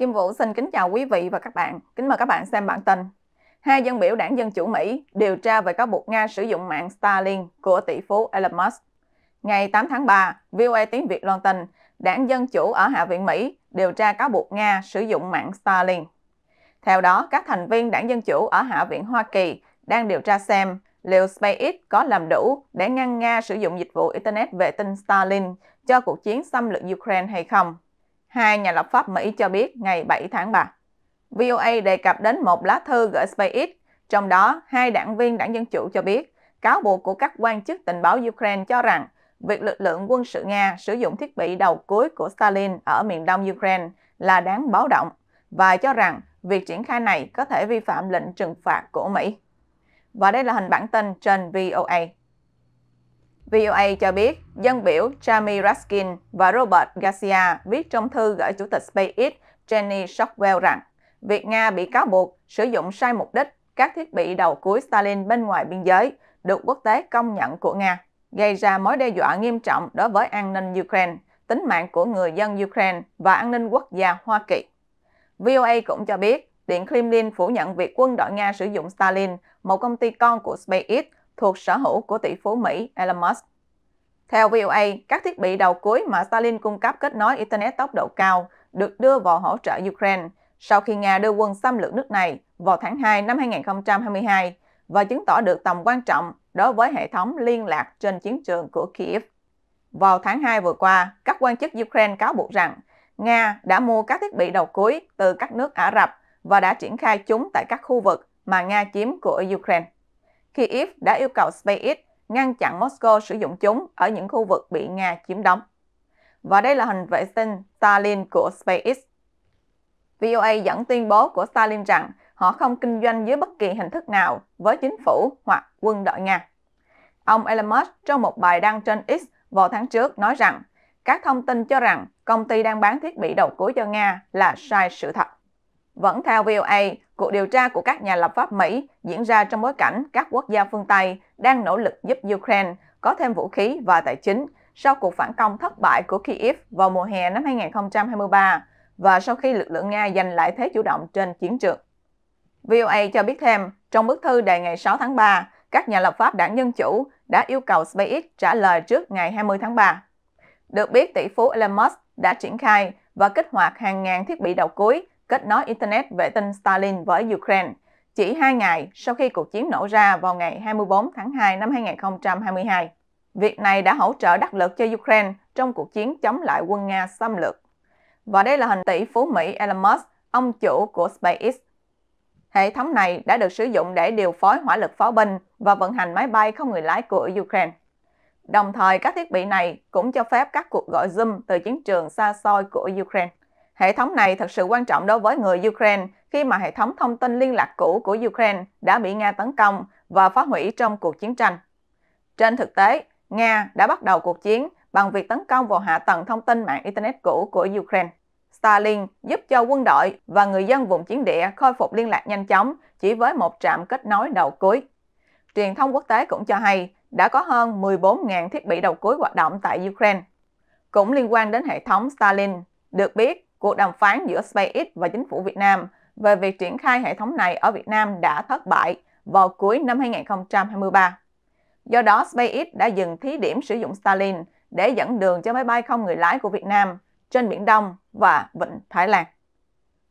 Kim Vũ xin kính chào quý vị và các bạn. Kính mời các bạn xem bản tin. Hai dân biểu đảng Dân Chủ Mỹ điều tra về cáo buộc Nga sử dụng mạng Starlink của tỷ phú Elon Musk. Ngày 8 tháng 3, VOA tiếng Việt loan tin, đảng Dân Chủ ở Hạ viện Mỹ điều tra cáo buộc Nga sử dụng mạng Starlink. Theo đó, các thành viên đảng Dân Chủ ở Hạ viện Hoa Kỳ đang điều tra xem liệu SpaceX có làm đủ để ngăn Nga sử dụng dịch vụ Internet vệ tinh Starlink cho cuộc chiến xâm lược Ukraine hay không hai nhà lập pháp Mỹ cho biết ngày 7 tháng 3. VOA đề cập đến một lá thư gửi SpaceX, trong đó hai đảng viên đảng Dân Chủ cho biết cáo buộc của các quan chức tình báo Ukraine cho rằng việc lực lượng quân sự Nga sử dụng thiết bị đầu cuối của Stalin ở miền đông Ukraine là đáng báo động và cho rằng việc triển khai này có thể vi phạm lệnh trừng phạt của Mỹ. Và đây là hình bản tin trên VOA. VOA cho biết dân biểu Jamie Raskin và Robert Garcia viết trong thư gửi Chủ tịch SpaceX Jenny Shockwell rằng việc Nga bị cáo buộc sử dụng sai mục đích các thiết bị đầu cuối Stalin bên ngoài biên giới được quốc tế công nhận của Nga, gây ra mối đe dọa nghiêm trọng đối với an ninh Ukraine, tính mạng của người dân Ukraine và an ninh quốc gia Hoa Kỳ. VOA cũng cho biết Điện Kremlin phủ nhận việc quân đội Nga sử dụng Stalin, một công ty con của SpaceX, thuộc sở hữu của tỷ phú Mỹ Elon Musk. Theo VOA, các thiết bị đầu cuối mà Stalin cung cấp kết nối Internet tốc độ cao được đưa vào hỗ trợ Ukraine sau khi Nga đưa quân xâm lược nước này vào tháng 2 năm 2022 và chứng tỏ được tầm quan trọng đối với hệ thống liên lạc trên chiến trường của Kiev. Vào tháng 2 vừa qua, các quan chức Ukraine cáo buộc rằng Nga đã mua các thiết bị đầu cuối từ các nước Ả Rập và đã triển khai chúng tại các khu vực mà Nga chiếm của Ukraine. Khi Kyiv đã yêu cầu SpaceX ngăn chặn Moscow sử dụng chúng ở những khu vực bị Nga chiếm đóng. Và đây là hình vệ tinh Starlink của SpaceX. VOA dẫn tuyên bố của Starlink rằng họ không kinh doanh dưới bất kỳ hình thức nào với chính phủ hoặc quân đội Nga. Ông Elon Musk trong một bài đăng trên X vào tháng trước nói rằng các thông tin cho rằng công ty đang bán thiết bị đầu cuối cho Nga là sai sự thật. Vẫn theo VOA, Cuộc điều tra của các nhà lập pháp Mỹ diễn ra trong bối cảnh các quốc gia phương Tây đang nỗ lực giúp Ukraine có thêm vũ khí và tài chính sau cuộc phản công thất bại của Kyiv vào mùa hè năm 2023 và sau khi lực lượng Nga giành lại thế chủ động trên chiến trường. VOA cho biết thêm, trong bức thư đề ngày 6 tháng 3, các nhà lập pháp đảng Dân Chủ đã yêu cầu SpaceX trả lời trước ngày 20 tháng 3. Được biết, tỷ phú Elon Musk đã triển khai và kích hoạt hàng ngàn thiết bị đầu cuối kết nối Internet vệ tinh Starlink với Ukraine, chỉ 2 ngày sau khi cuộc chiến nổ ra vào ngày 24 tháng 2 năm 2022. Việc này đã hỗ trợ đắc lực cho Ukraine trong cuộc chiến chống lại quân Nga xâm lược. Và đây là hình tỷ phú Mỹ Elon Musk, ông chủ của SpaceX. Hệ thống này đã được sử dụng để điều phối hỏa lực pháo binh và vận hành máy bay không người lái của Ukraine. Đồng thời, các thiết bị này cũng cho phép các cuộc gọi Zoom từ chiến trường xa xôi của Ukraine. Hệ thống này thật sự quan trọng đối với người Ukraine khi mà hệ thống thông tin liên lạc cũ của Ukraine đã bị Nga tấn công và phá hủy trong cuộc chiến tranh. Trên thực tế, Nga đã bắt đầu cuộc chiến bằng việc tấn công vào hạ tầng thông tin mạng Internet cũ của Ukraine. Starlink giúp cho quân đội và người dân vùng chiến địa khôi phục liên lạc nhanh chóng chỉ với một trạm kết nối đầu cuối. Truyền thông quốc tế cũng cho hay đã có hơn 14.000 thiết bị đầu cuối hoạt động tại Ukraine. Cũng liên quan đến hệ thống Starlink, được biết cuộc đàm phán giữa SpaceX và chính phủ Việt Nam về việc triển khai hệ thống này ở Việt Nam đã thất bại vào cuối năm 2023. Do đó, SpaceX đã dừng thí điểm sử dụng Starlink để dẫn đường cho máy bay không người lái của Việt Nam trên Biển Đông và Vịnh Thái Lan.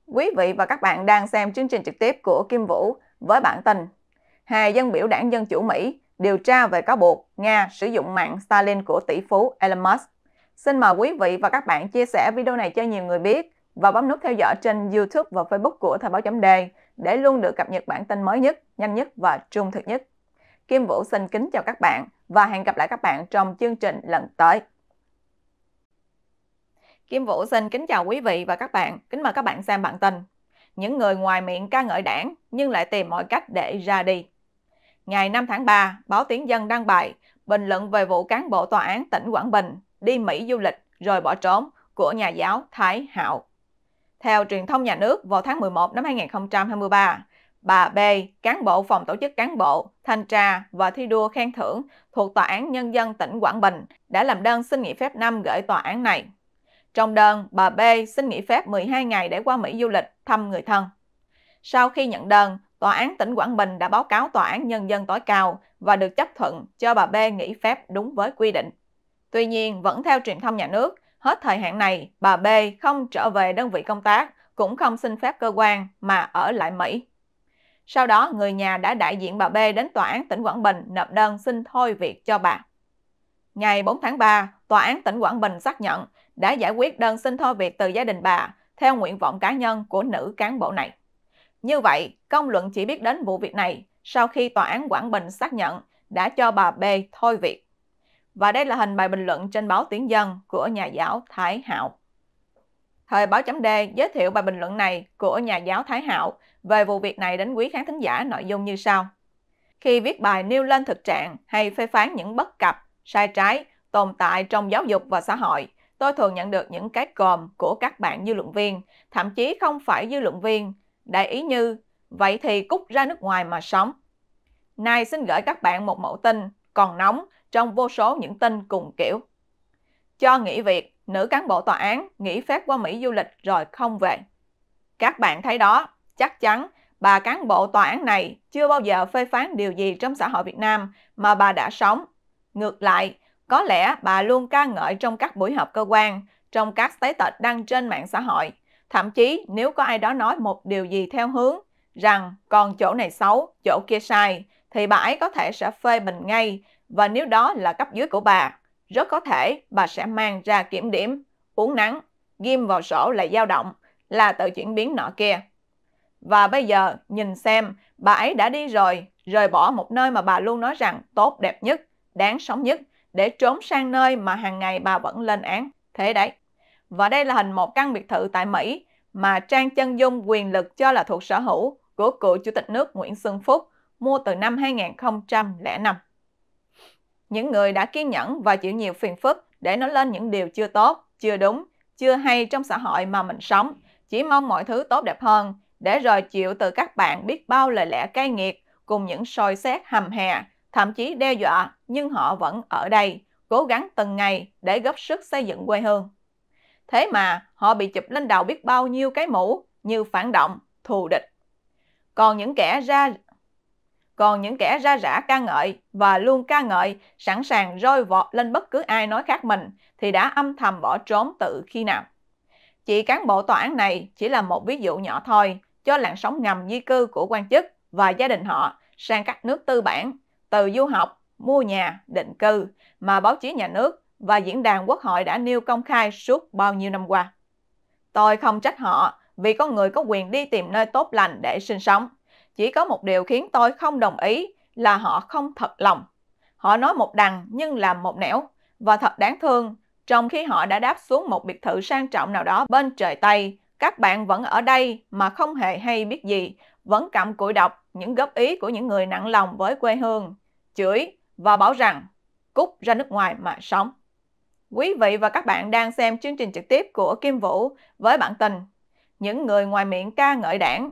Quý vị và các bạn đang xem chương trình trực tiếp của Kim Vũ với bản tin Hà dân biểu đảng Dân Chủ Mỹ điều tra về cáo buộc Nga sử dụng mạng Starlink của tỷ phú Elon Musk. Xin mời quý vị và các bạn chia sẻ video này cho nhiều người biết và bấm nút theo dõi trên YouTube và Facebook của Thời báo chấm đề để luôn được cập nhật bản tin mới nhất, nhanh nhất và trung thực nhất. Kim Vũ xin kính chào các bạn và hẹn gặp lại các bạn trong chương trình lần tới. Kim Vũ xin kính chào quý vị và các bạn, kính mời các bạn xem bản tin. Những người ngoài miệng ca ngợi đảng nhưng lại tìm mọi cách để ra đi. Ngày 5 tháng 3, báo Tiếng Dân đăng bài bình luận về vụ cán bộ tòa án tỉnh Quảng Bình đi Mỹ du lịch rồi bỏ trốn của nhà giáo Thái Hạo. Theo truyền thông nhà nước, vào tháng 11 năm 2023, bà B, cán bộ phòng tổ chức cán bộ, thanh tra và thi đua khen thưởng thuộc Tòa án Nhân dân tỉnh Quảng Bình đã làm đơn xin nghỉ phép năm gửi tòa án này. Trong đơn, bà B xin nghỉ phép 12 ngày để qua Mỹ du lịch thăm người thân. Sau khi nhận đơn, Tòa án tỉnh Quảng Bình đã báo cáo Tòa án Nhân dân tối cao và được chấp thuận cho bà B nghỉ phép đúng với quy định. Tuy nhiên, vẫn theo truyền thông nhà nước, hết thời hạn này, bà B không trở về đơn vị công tác, cũng không xin phép cơ quan mà ở lại Mỹ. Sau đó, người nhà đã đại diện bà B đến Tòa án tỉnh Quảng Bình nộp đơn xin thôi việc cho bà. Ngày 4 tháng 3, Tòa án tỉnh Quảng Bình xác nhận đã giải quyết đơn xin thôi việc từ gia đình bà theo nguyện vọng cá nhân của nữ cán bộ này. Như vậy, công luận chỉ biết đến vụ việc này sau khi Tòa án Quảng Bình xác nhận đã cho bà B thôi việc. Và đây là hình bài bình luận trên báo Tiếng Dân của nhà giáo Thái Hạo. Thời báo chấm D giới thiệu bài bình luận này của nhà giáo Thái Hạo về vụ việc này đến quý khán thính giả nội dung như sau. Khi viết bài nêu lên thực trạng hay phê phán những bất cập, sai trái tồn tại trong giáo dục và xã hội, tôi thường nhận được những cái còm của các bạn dư luận viên, thậm chí không phải dư luận viên, đại ý như Vậy thì cút ra nước ngoài mà sống. Nay xin gửi các bạn một mẫu tin còn nóng trong vô số những tin cùng kiểu. Cho nghỉ việc, nữ cán bộ tòa án nghỉ phép qua Mỹ du lịch rồi không về. Các bạn thấy đó, chắc chắn bà cán bộ tòa án này chưa bao giờ phê phán điều gì trong xã hội Việt Nam mà bà đã sống. Ngược lại, có lẽ bà luôn ca ngợi trong các buổi họp cơ quan, trong các status đăng trên mạng xã hội. Thậm chí nếu có ai đó nói một điều gì theo hướng rằng còn chỗ này xấu, chỗ kia sai, thì bà ấy có thể sẽ phê bình ngay và nếu đó là cấp dưới của bà, rất có thể bà sẽ mang ra kiểm điểm, uống nắng, ghim vào sổ lại dao động, là tự chuyển biến nọ kia. Và bây giờ nhìn xem bà ấy đã đi rồi, rời bỏ một nơi mà bà luôn nói rằng tốt đẹp nhất, đáng sống nhất, để trốn sang nơi mà hàng ngày bà vẫn lên án. Thế đấy. Và đây là hình một căn biệt thự tại Mỹ mà Trang Chân Dung quyền lực cho là thuộc sở hữu của cựu Chủ tịch nước Nguyễn Xuân Phúc mua từ năm 2005 những người đã kiên nhẫn và chịu nhiều phiền phức để nói lên những điều chưa tốt, chưa đúng, chưa hay trong xã hội mà mình sống, chỉ mong mọi thứ tốt đẹp hơn, để rồi chịu từ các bạn biết bao lời lẽ cay nghiệt cùng những soi xét hầm hè, thậm chí đe dọa, nhưng họ vẫn ở đây, cố gắng từng ngày để góp sức xây dựng quê hương. Thế mà họ bị chụp lên đầu biết bao nhiêu cái mũ như phản động, thù địch. Còn những kẻ ra còn những kẻ ra rã ca ngợi và luôn ca ngợi, sẵn sàng roi vọt lên bất cứ ai nói khác mình, thì đã âm thầm bỏ trốn tự khi nào. Chị cán bộ tòa án này chỉ là một ví dụ nhỏ thôi cho làn sóng ngầm di cư của quan chức và gia đình họ sang các nước tư bản, từ du học, mua nhà, định cư mà báo chí nhà nước và diễn đàn quốc hội đã nêu công khai suốt bao nhiêu năm qua. Tôi không trách họ vì con người có quyền đi tìm nơi tốt lành để sinh sống chỉ có một điều khiến tôi không đồng ý là họ không thật lòng. Họ nói một đằng nhưng làm một nẻo và thật đáng thương. Trong khi họ đã đáp xuống một biệt thự sang trọng nào đó bên trời Tây, các bạn vẫn ở đây mà không hề hay biết gì, vẫn cặm cụi đọc những góp ý của những người nặng lòng với quê hương, chửi và bảo rằng cút ra nước ngoài mà sống. Quý vị và các bạn đang xem chương trình trực tiếp của Kim Vũ với bản tin Những người ngoài miệng ca ngợi đảng